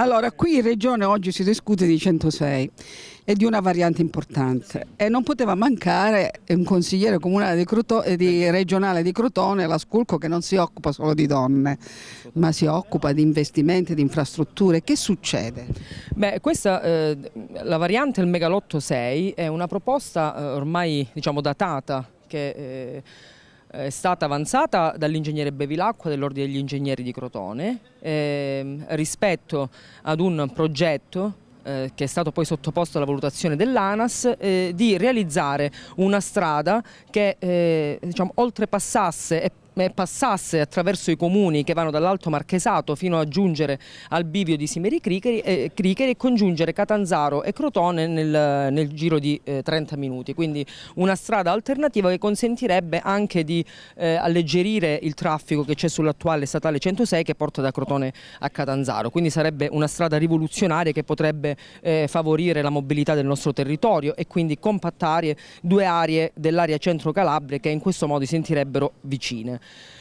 Allora, qui in regione oggi si discute di 106 e di una variante importante e non poteva mancare un consigliere comunale di Crotone, eh, di regionale di Crotone, la Sculco, che non si occupa solo di donne, ma si occupa di investimenti, di infrastrutture. Che succede? Beh, questa, eh, la variante, il megalotto 6, è una proposta eh, ormai diciamo, datata che... Eh, eh, è stata avanzata dall'ingegnere Bevilacqua dell'Ordine degli Ingegneri di Crotone eh, rispetto ad un progetto eh, che è stato poi sottoposto alla valutazione dell'ANAS, eh, di realizzare una strada che eh, diciamo, oltrepassasse e eh, passasse attraverso i comuni che vanno dall'Alto Marchesato fino a giungere al bivio di Simeri Criceri, eh, e congiungere Catanzaro e Crotone nel, nel giro di eh, 30 minuti. Quindi una strada alternativa che consentirebbe anche di eh, alleggerire il traffico che c'è sull'attuale statale 106 che porta da Crotone a Catanzaro. Quindi sarebbe una strada rivoluzionaria che potrebbe eh, favorire la mobilità del nostro territorio e quindi compattare due aree dell'area centro Calabria che in questo modo si sentirebbero vicine.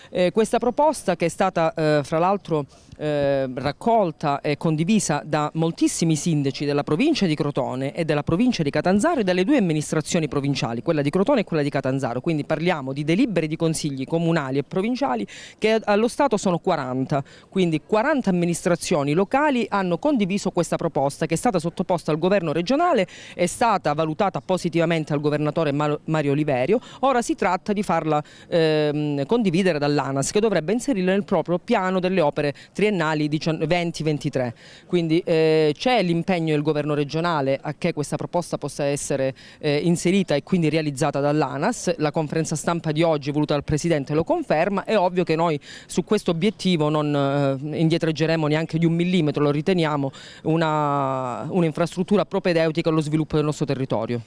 Eh, questa proposta che è stata eh, fra l'altro eh, raccolta e condivisa da moltissimi sindaci della provincia di Crotone e della provincia di Catanzaro e dalle due amministrazioni provinciali, quella di Crotone e quella di Catanzaro, quindi parliamo di delibere di consigli comunali e provinciali che allo Stato sono 40, quindi 40 amministrazioni locali hanno condiviso questa proposta che è stata sottoposta al governo regionale, è stata valutata positivamente al governatore Mario Oliverio, ora si tratta di farla ehm, condividere leader dall'ANAS che dovrebbe inserirlo nel proprio piano delle opere triennali 2023. Quindi eh, c'è l'impegno del governo regionale a che questa proposta possa essere eh, inserita e quindi realizzata dall'ANAS, la conferenza stampa di oggi voluta dal Presidente lo conferma, è ovvio che noi su questo obiettivo non eh, indietreggeremo neanche di un millimetro, lo riteniamo un'infrastruttura un propedeutica allo sviluppo del nostro territorio.